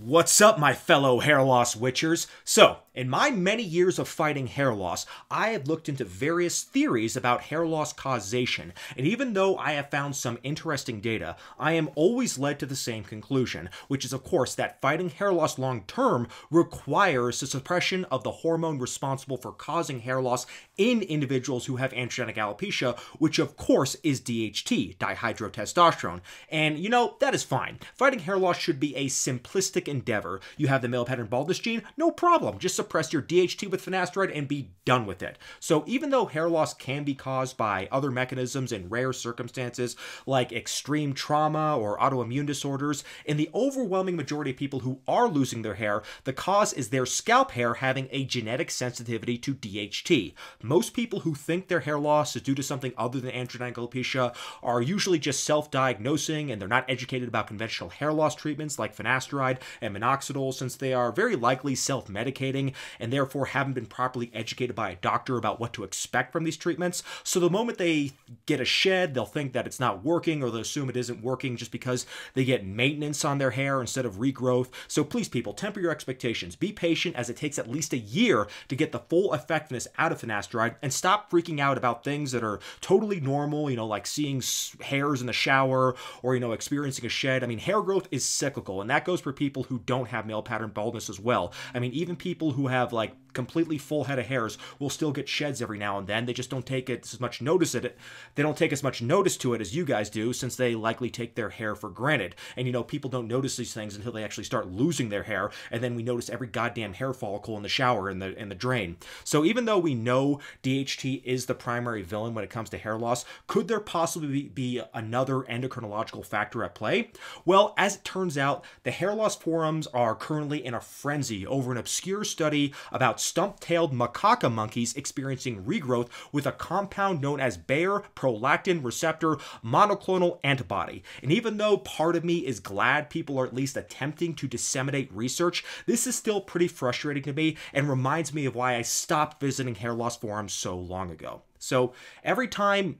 What's up, my fellow hair loss witchers? So, in my many years of fighting hair loss, I have looked into various theories about hair loss causation, and even though I have found some interesting data, I am always led to the same conclusion, which is of course that fighting hair loss long term requires the suppression of the hormone responsible for causing hair loss in individuals who have androgenic alopecia, which of course is DHT, dihydrotestosterone. And you know, that is fine. Fighting hair loss should be a simplistic endeavor. You have the male pattern baldness gene, no problem. Just suppress your DHT with finasteride and be done with it. So even though hair loss can be caused by other mechanisms in rare circumstances like extreme trauma or autoimmune disorders, in the overwhelming majority of people who are losing their hair, the cause is their scalp hair having a genetic sensitivity to DHT. Most people who think their hair loss is due to something other than androgenic alopecia are usually just self-diagnosing and they're not educated about conventional hair loss treatments like finasteride and minoxidil since they are very likely self-medicating and therefore haven't been properly educated by a doctor about what to expect from these treatments. So the moment they get a shed, they'll think that it's not working or they'll assume it isn't working just because they get maintenance on their hair instead of regrowth. So please, people, temper your expectations. Be patient as it takes at least a year to get the full effectiveness out of finasteride and stop freaking out about things that are totally normal, you know, like seeing hairs in the shower or, you know, experiencing a shed. I mean, hair growth is cyclical and that goes for people who don't have male pattern baldness as well. I mean, even people who have like completely full head of hairs will still get sheds every now and then. They just don't take it as much notice at it. They don't take as much notice to it as you guys do, since they likely take their hair for granted. And you know, people don't notice these things until they actually start losing their hair, and then we notice every goddamn hair follicle in the shower and the in the drain. So even though we know DHT is the primary villain when it comes to hair loss, could there possibly be another endocrinological factor at play? Well, as it turns out, the hair loss forums are currently in a frenzy over an obscure study study about stump tailed macaca monkeys experiencing regrowth with a compound known as Bayer prolactin receptor monoclonal antibody. And even though part of me is glad people are at least attempting to disseminate research, this is still pretty frustrating to me and reminds me of why I stopped visiting hair loss forums so long ago. So every time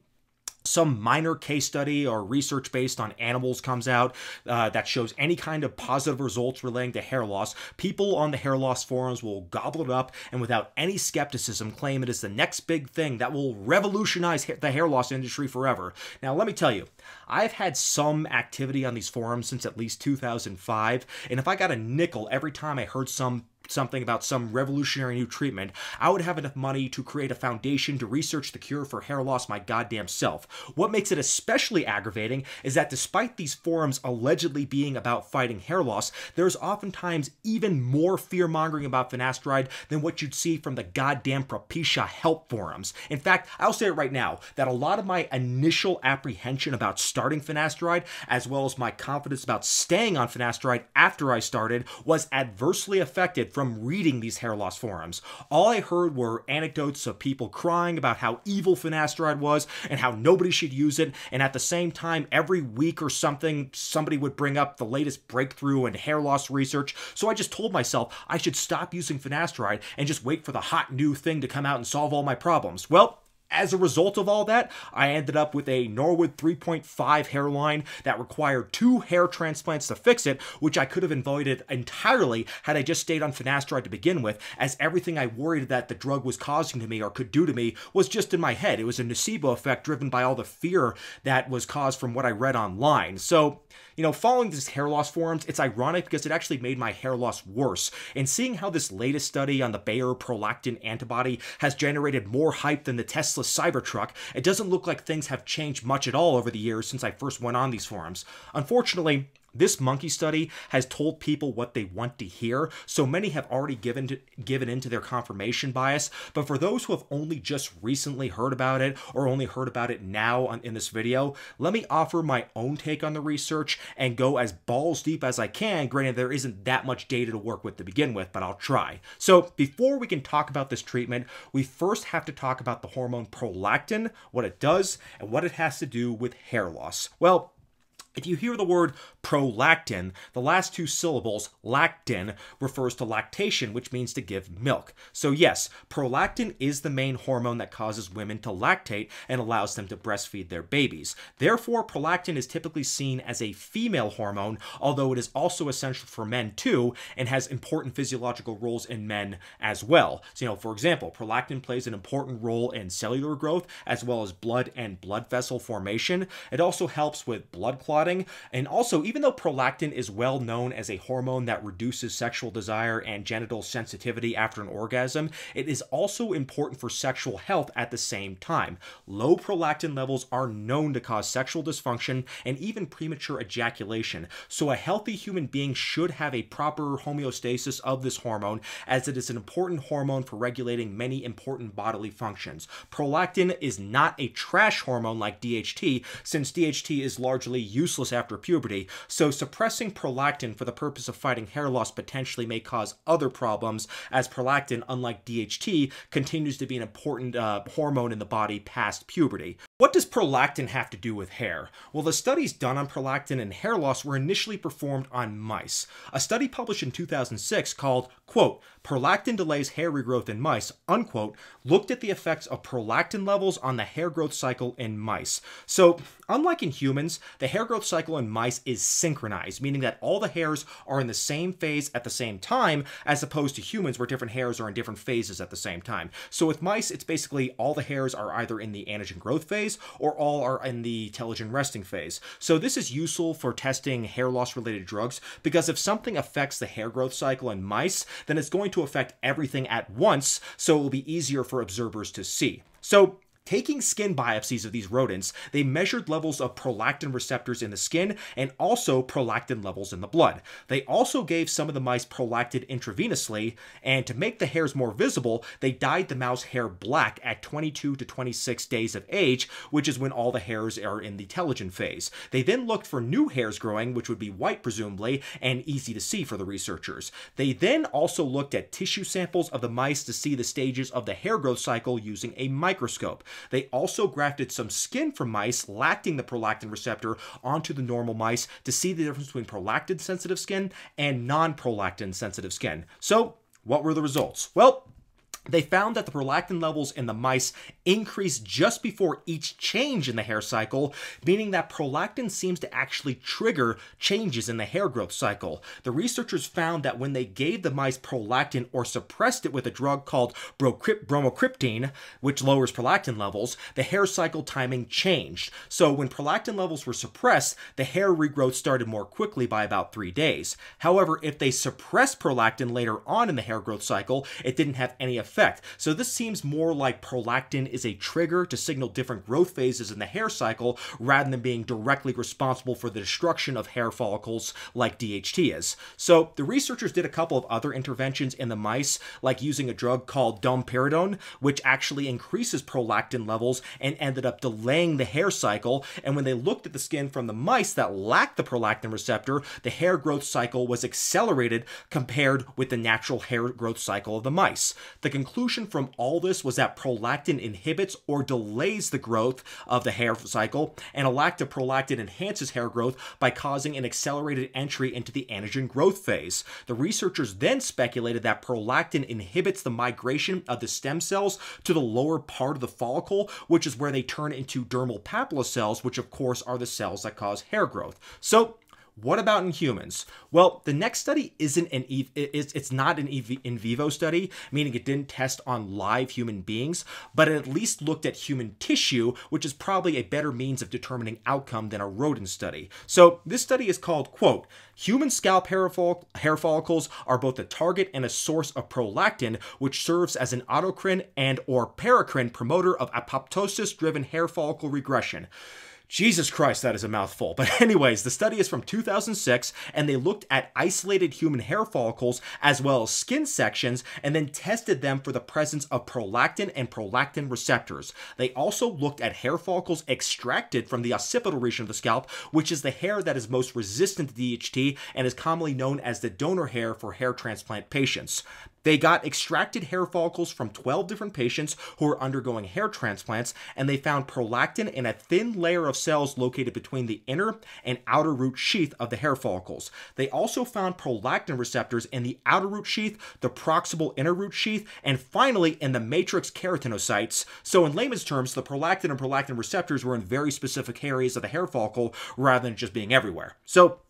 some minor case study or research based on animals comes out uh, that shows any kind of positive results relating to hair loss, people on the hair loss forums will gobble it up and without any skepticism claim it is the next big thing that will revolutionize the hair loss industry forever. Now, let me tell you, I've had some activity on these forums since at least 2005, and if I got a nickel every time I heard some something about some revolutionary new treatment, I would have enough money to create a foundation to research the cure for hair loss my goddamn self. What makes it especially aggravating is that despite these forums allegedly being about fighting hair loss, there's oftentimes even more fear mongering about finasteride than what you'd see from the goddamn Propecia help forums. In fact, I'll say it right now that a lot of my initial apprehension about starting finasteride, as well as my confidence about staying on finasteride after I started, was adversely affected from reading these hair loss forums. All I heard were anecdotes of people crying about how evil finasteride was and how nobody should use it, and at the same time, every week or something, somebody would bring up the latest breakthrough in hair loss research. So I just told myself I should stop using finasteride and just wait for the hot new thing to come out and solve all my problems. Well, as a result of all that, I ended up with a Norwood 3.5 hairline that required two hair transplants to fix it, which I could have avoided entirely had I just stayed on finasteride to begin with, as everything I worried that the drug was causing to me or could do to me was just in my head. It was a nocebo effect driven by all the fear that was caused from what I read online. So, you know, following these hair loss forums, it's ironic because it actually made my hair loss worse. And seeing how this latest study on the Bayer prolactin antibody has generated more hype than the Tesla Cybertruck, it doesn't look like things have changed much at all over the years since I first went on these forums. Unfortunately, this monkey study has told people what they want to hear, so many have already given to, given into their confirmation bias. But for those who have only just recently heard about it or only heard about it now on, in this video, let me offer my own take on the research and go as balls deep as I can. Granted, there isn't that much data to work with to begin with, but I'll try. So before we can talk about this treatment, we first have to talk about the hormone prolactin, what it does, and what it has to do with hair loss. Well, if you hear the word prolactin, the last two syllables, lactin, refers to lactation, which means to give milk. So, yes, prolactin is the main hormone that causes women to lactate and allows them to breastfeed their babies. Therefore, prolactin is typically seen as a female hormone, although it is also essential for men too and has important physiological roles in men as well. So, you know, for example, prolactin plays an important role in cellular growth as well as blood and blood vessel formation. It also helps with blood clotting clotting. And also, even though prolactin is well known as a hormone that reduces sexual desire and genital sensitivity after an orgasm, it is also important for sexual health at the same time. Low prolactin levels are known to cause sexual dysfunction and even premature ejaculation. So, a healthy human being should have a proper homeostasis of this hormone as it is an important hormone for regulating many important bodily functions. Prolactin is not a trash hormone like DHT, since DHT is largely used useless after puberty, so suppressing prolactin for the purpose of fighting hair loss potentially may cause other problems, as prolactin, unlike DHT, continues to be an important uh, hormone in the body past puberty. What does prolactin have to do with hair? Well, the studies done on prolactin and hair loss were initially performed on mice. A study published in 2006 called quote, prolactin delays hair regrowth in mice, unquote, looked at the effects of prolactin levels on the hair growth cycle in mice. So, unlike in humans, the hair growth cycle in mice is synchronized, meaning that all the hairs are in the same phase at the same time, as opposed to humans where different hairs are in different phases at the same time. So with mice, it's basically all the hairs are either in the anagen growth phase or all are in the telogen resting phase. So this is useful for testing hair loss related drugs because if something affects the hair growth cycle in mice, then it's going to affect everything at once, so it will be easier for observers to see. So Taking skin biopsies of these rodents, they measured levels of prolactin receptors in the skin and also prolactin levels in the blood. They also gave some of the mice prolactin intravenously, and to make the hairs more visible, they dyed the mouse hair black at 22 to 26 days of age, which is when all the hairs are in the telogen phase. They then looked for new hairs growing, which would be white presumably, and easy to see for the researchers. They then also looked at tissue samples of the mice to see the stages of the hair growth cycle using a microscope. They also grafted some skin from mice lacting the prolactin receptor onto the normal mice to see the difference between prolactin sensitive skin and non prolactin sensitive skin. So, what were the results? Well, they found that the prolactin levels in the mice increased just before each change in the hair cycle, meaning that prolactin seems to actually trigger changes in the hair growth cycle. The researchers found that when they gave the mice prolactin or suppressed it with a drug called bromocryptine, which lowers prolactin levels, the hair cycle timing changed. So when prolactin levels were suppressed, the hair regrowth started more quickly by about three days. However, if they suppressed prolactin later on in the hair growth cycle, it didn't have any effect effect. So this seems more like prolactin is a trigger to signal different growth phases in the hair cycle rather than being directly responsible for the destruction of hair follicles like DHT is. So the researchers did a couple of other interventions in the mice, like using a drug called domperidone, which actually increases prolactin levels and ended up delaying the hair cycle. And when they looked at the skin from the mice that lacked the prolactin receptor, the hair growth cycle was accelerated compared with the natural hair growth cycle of the mice. The conclusion from all this was that prolactin inhibits or delays the growth of the hair cycle, and a lack of prolactin enhances hair growth by causing an accelerated entry into the anagen growth phase. The researchers then speculated that prolactin inhibits the migration of the stem cells to the lower part of the follicle, which is where they turn into dermal papilla cells, which of course are the cells that cause hair growth. So what about in humans? Well, the next study isn't an it's not an in vivo study, meaning it didn't test on live human beings, but it at least looked at human tissue, which is probably a better means of determining outcome than a rodent study. So this study is called quote Human scalp hair, follicles are both a target and a source of prolactin, which serves as an autocrine and or paracrine promoter of apoptosis-driven hair follicle regression. Jesus Christ, that is a mouthful. But, anyways, the study is from 2006, and they looked at isolated human hair follicles as well as skin sections, and then tested them for the presence of prolactin and prolactin receptors. They also looked at hair follicles extracted from the occipital region of the scalp, which is the hair that is most resistant to DHT and is commonly known as the donor hair for hair transplant patients. They got extracted hair follicles from 12 different patients who were undergoing hair transplants, and they found prolactin in a thin layer of cells located between the inner and outer root sheath of the hair follicles. They also found prolactin receptors in the outer root sheath, the proximal inner root sheath, and finally in the matrix keratinocytes. So, in layman's terms, the prolactin and prolactin receptors were in very specific areas of the hair follicle rather than just being everywhere. So,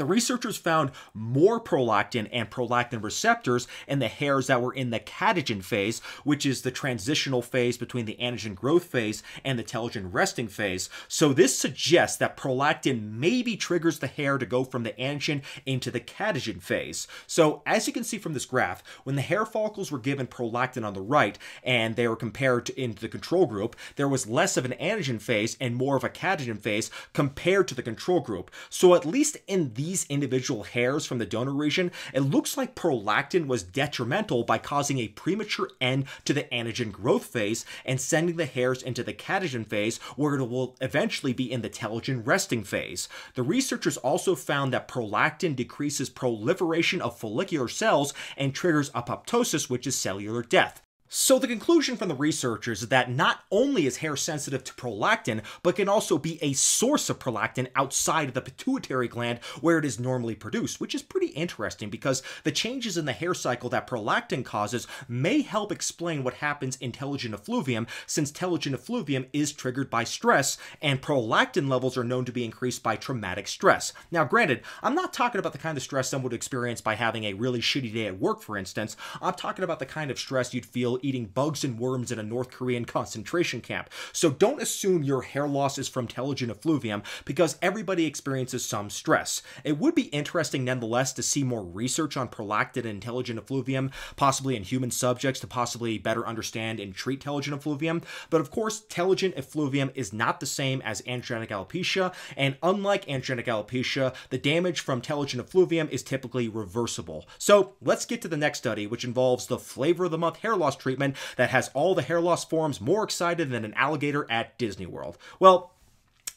the researchers found more prolactin and prolactin receptors in the hairs that were in the catagen phase, which is the transitional phase between the anagen growth phase and the telogen resting phase. So this suggests that prolactin maybe triggers the hair to go from the anagen into the catagen phase. So as you can see from this graph, when the hair follicles were given prolactin on the right and they were compared to, into the control group, there was less of an anagen phase and more of a catagen phase compared to the control group. So at least in these these individual hairs from the donor region, it looks like prolactin was detrimental by causing a premature end to the anagen growth phase and sending the hairs into the catagen phase where it will eventually be in the telogen resting phase. The researchers also found that prolactin decreases proliferation of follicular cells and triggers apoptosis, which is cellular death. So the conclusion from the researchers is that not only is hair sensitive to prolactin, but can also be a source of prolactin outside of the pituitary gland where it is normally produced, which is pretty interesting because the changes in the hair cycle that prolactin causes may help explain what happens in telogen effluvium since telogen effluvium is triggered by stress and prolactin levels are known to be increased by traumatic stress. Now granted, I'm not talking about the kind of stress someone would experience by having a really shitty day at work for instance, I'm talking about the kind of stress you'd feel eating bugs and worms in a North Korean concentration camp. So don't assume your hair loss is from telogen effluvium because everybody experiences some stress. It would be interesting nonetheless to see more research on prolactin and telogen effluvium, possibly in human subjects to possibly better understand and treat telogen effluvium. But of course, telogen effluvium is not the same as androgenic alopecia, and unlike androgenic alopecia, the damage from telogen effluvium is typically reversible. So let's get to the next study, which involves the flavor of the month hair loss treatment treatment that has all the hair loss forms more excited than an alligator at Disney World. Well,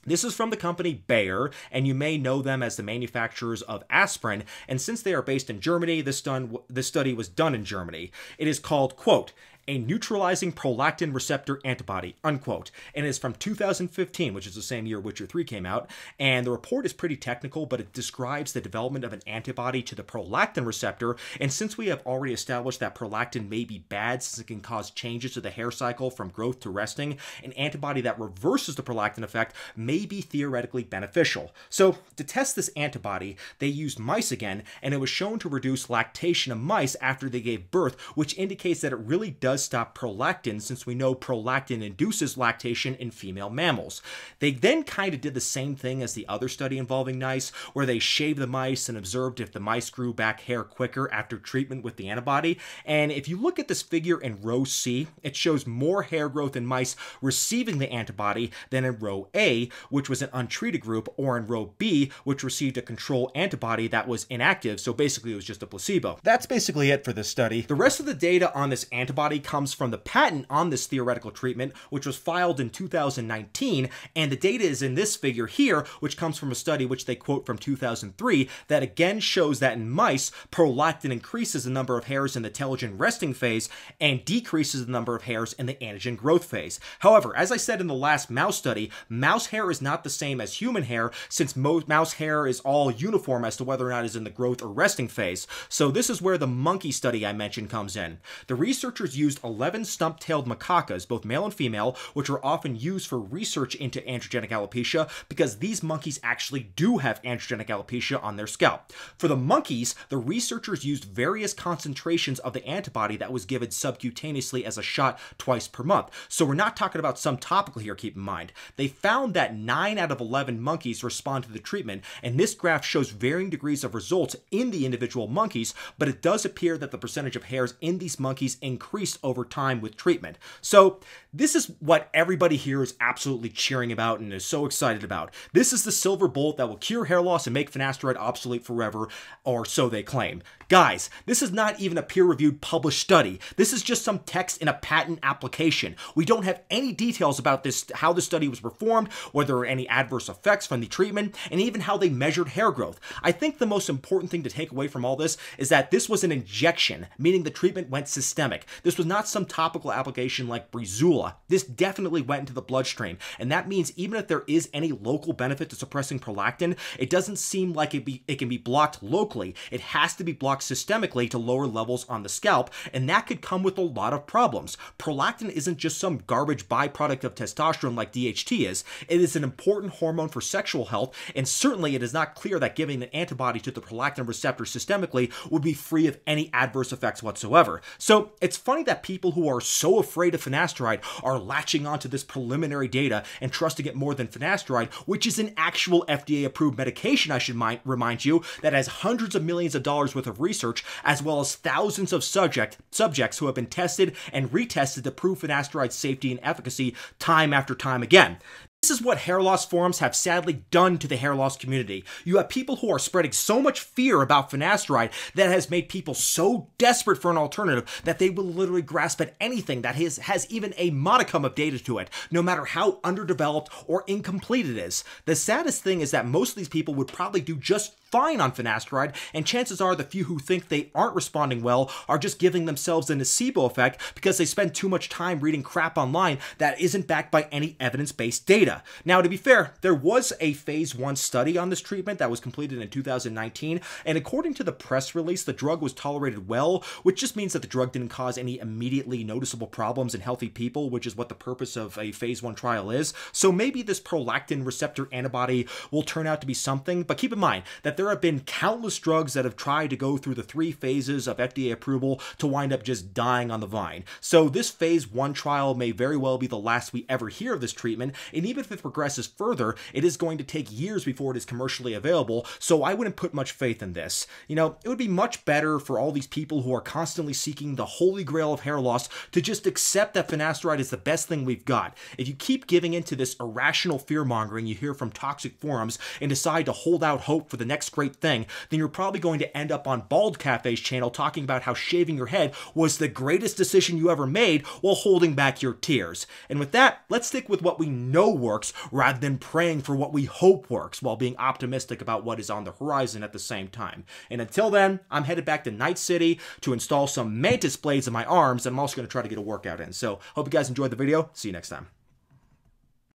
this is from the company Bayer, and you may know them as the manufacturers of aspirin. And since they are based in Germany, this, done, this study was done in Germany. It is called, quote, a neutralizing prolactin receptor antibody, unquote, and is from 2015, which is the same year Witcher 3 came out. And the report is pretty technical, but it describes the development of an antibody to the prolactin receptor. And since we have already established that prolactin may be bad since it can cause changes to the hair cycle from growth to resting, an antibody that reverses the prolactin effect may be theoretically beneficial. So to test this antibody, they used mice again, and it was shown to reduce lactation of mice after they gave birth, which indicates that it really does does stop prolactin since we know prolactin induces lactation in female mammals. They then kind of did the same thing as the other study involving mice, where they shaved the mice and observed if the mice grew back hair quicker after treatment with the antibody. And if you look at this figure in row C, it shows more hair growth in mice receiving the antibody than in row A, which was an untreated group, or in row B, which received a control antibody that was inactive, so basically it was just a placebo. That's basically it for this study. The rest of the data on this antibody comes from the patent on this theoretical treatment, which was filed in 2019, and the data is in this figure here, which comes from a study which they quote from 2003 that again shows that in mice, prolactin increases the number of hairs in the telogen resting phase and decreases the number of hairs in the antigen growth phase. However, as I said in the last mouse study, mouse hair is not the same as human hair since mouse hair is all uniform as to whether or not it's in the growth or resting phase. So this is where the monkey study I mentioned comes in. The researchers used used 11 stump-tailed macacas, both male and female, which are often used for research into androgenic alopecia because these monkeys actually do have androgenic alopecia on their scalp. For the monkeys, the researchers used various concentrations of the antibody that was given subcutaneously as a shot twice per month. So we're not talking about some topical here, keep in mind. They found that 9 out of 11 monkeys respond to the treatment, and this graph shows varying degrees of results in the individual monkeys, but it does appear that the percentage of hairs in these monkeys increased over time with treatment. So, this is what everybody here is absolutely cheering about and is so excited about. This is the silver bullet that will cure hair loss and make finasteride obsolete forever, or so they claim. Guys, this is not even a peer reviewed published study. This is just some text in a patent application. We don't have any details about this, how the study was performed, whether there are any adverse effects from the treatment, and even how they measured hair growth. I think the most important thing to take away from all this is that this was an injection, meaning the treatment went systemic. This was not not some topical application like Breezula. This definitely went into the bloodstream, and that means even if there is any local benefit to suppressing prolactin, it doesn't seem like it, be, it can be blocked locally. It has to be blocked systemically to lower levels on the scalp, and that could come with a lot of problems. Prolactin isn't just some garbage byproduct of testosterone like DHT is, it is an important hormone for sexual health, and certainly it is not clear that giving an antibody to the prolactin receptor systemically would be free of any adverse effects whatsoever. So it's funny that people who are so afraid of finasteride are latching onto this preliminary data and trusting it more than finasteride, which is an actual FDA approved medication, I should mind, remind you, that has hundreds of millions of dollars worth of research, as well as thousands of subject, subjects who have been tested and retested to prove finasteride's safety and efficacy time after time again. This is what hair loss forums have sadly done to the hair loss community. You have people who are spreading so much fear about finasteride that has made people so desperate for an alternative that they will literally grasp at anything that has, has even a modicum of data to it, no matter how underdeveloped or incomplete it is. The saddest thing is that most of these people would probably do just fine on finasteride, and chances are the few who think they aren't responding well are just giving themselves a nocebo effect because they spend too much time reading crap online that isn't backed by any evidence-based data. Now, to be fair, there was a phase one study on this treatment that was completed in 2019, and according to the press release, the drug was tolerated well, which just means that the drug didn't cause any immediately noticeable problems in healthy people, which is what the purpose of a phase one trial is. So maybe this prolactin receptor antibody will turn out to be something, but keep in mind that there there have been countless drugs that have tried to go through the three phases of FDA approval to wind up just dying on the vine. So this phase one trial may very well be the last we ever hear of this treatment, and even if it progresses further, it is going to take years before it is commercially available, so I wouldn't put much faith in this. You know, it would be much better for all these people who are constantly seeking the holy grail of hair loss to just accept that finasteride is the best thing we've got. If you keep giving in to this irrational fear mongering you hear from toxic forums and decide to hold out hope for the next great thing, then you're probably going to end up on Bald Cafe's channel talking about how shaving your head was the greatest decision you ever made while holding back your tears. And with that, let's stick with what we know works rather than praying for what we hope works while being optimistic about what is on the horizon at the same time. And until then, I'm headed back to Night City to install some mantis blades in my arms, and I'm also going to try to get a workout in. So, hope you guys enjoyed the video. See you next time.